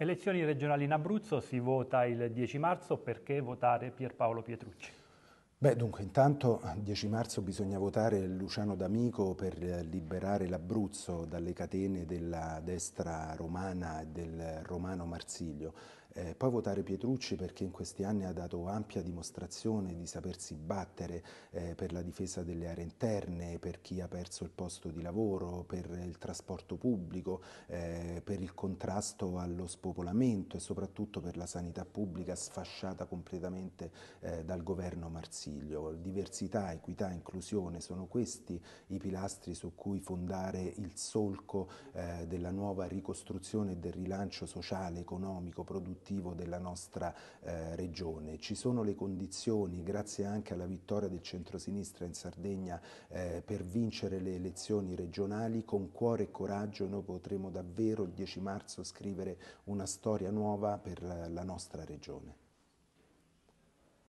Elezioni regionali in Abruzzo, si vota il 10 marzo, perché votare Pierpaolo Pietrucci? Beh, dunque, intanto il 10 marzo bisogna votare Luciano D'Amico per liberare l'Abruzzo dalle catene della destra romana e del romano Marsiglio. Eh, poi votare Pietrucci perché in questi anni ha dato ampia dimostrazione di sapersi battere eh, per la difesa delle aree interne, per chi ha perso il posto di lavoro, per il trasporto pubblico, eh, per il contrasto allo spopolamento e soprattutto per la sanità pubblica sfasciata completamente eh, dal governo Marsiglio. Diversità, equità, inclusione sono questi i pilastri su cui fondare il solco eh, della nuova ricostruzione e del rilancio sociale, economico, produttivo produttivo della nostra eh, regione. Ci sono le condizioni, grazie anche alla vittoria del centrosinistra in Sardegna, eh, per vincere le elezioni regionali. Con cuore e coraggio noi potremo davvero il 10 marzo scrivere una storia nuova per la nostra regione.